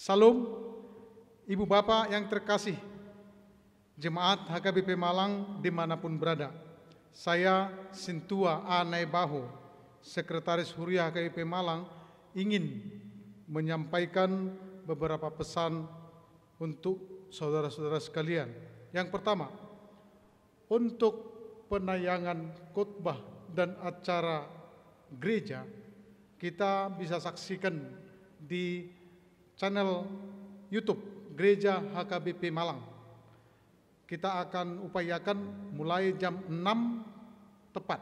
Salam, Ibu Bapak yang terkasih, Jemaat HKBP Malang dimanapun berada. Saya Sintua Naibaho Sekretaris huria HKBP Malang, ingin menyampaikan beberapa pesan untuk saudara-saudara sekalian. Yang pertama, untuk penayangan khotbah dan acara gereja, kita bisa saksikan di channel YouTube Gereja HKBP Malang. Kita akan upayakan mulai jam 6 tepat.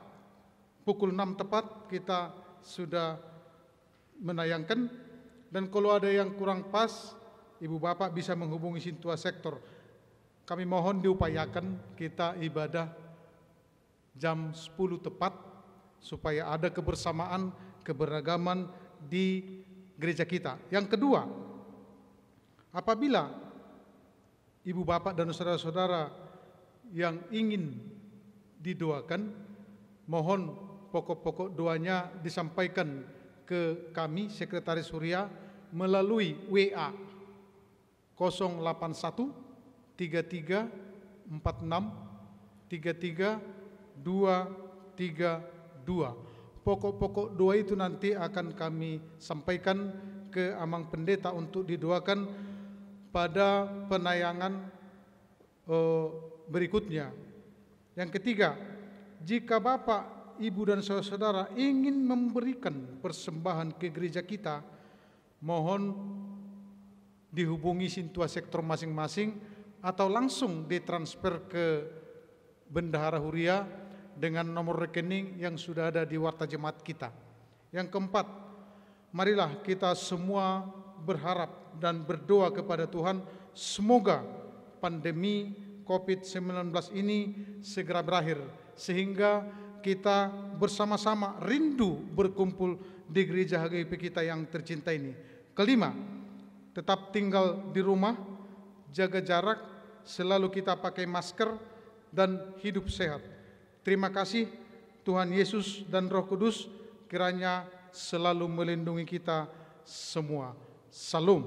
Pukul 6 tepat kita sudah menayangkan dan kalau ada yang kurang pas, Ibu Bapak bisa menghubungi Sintua Sektor. Kami mohon diupayakan kita ibadah jam 10 tepat supaya ada kebersamaan, keberagaman di gereja kita. Yang kedua, Apabila ibu bapak dan saudara-saudara yang ingin didoakan, mohon pokok-pokok doanya disampaikan ke kami Sekretaris Surya melalui WA 081 33 46 33 232. Pokok-pokok doa itu nanti akan kami sampaikan ke Amang Pendeta untuk didoakan pada penayangan uh, berikutnya. Yang ketiga, jika Bapak, Ibu dan saudara-saudara ingin memberikan persembahan ke gereja kita, mohon dihubungi sintua sektor masing-masing atau langsung ditransfer ke Bendahara Huria dengan nomor rekening yang sudah ada di warta jemaat kita. Yang keempat, marilah kita semua berharap dan berdoa kepada Tuhan semoga pandemi COVID-19 ini segera berakhir sehingga kita bersama-sama rindu berkumpul di gereja HGIP kita yang tercinta ini. Kelima, tetap tinggal di rumah, jaga jarak, selalu kita pakai masker dan hidup sehat. Terima kasih Tuhan Yesus dan Roh Kudus kiranya selalu melindungi kita semua. Salud.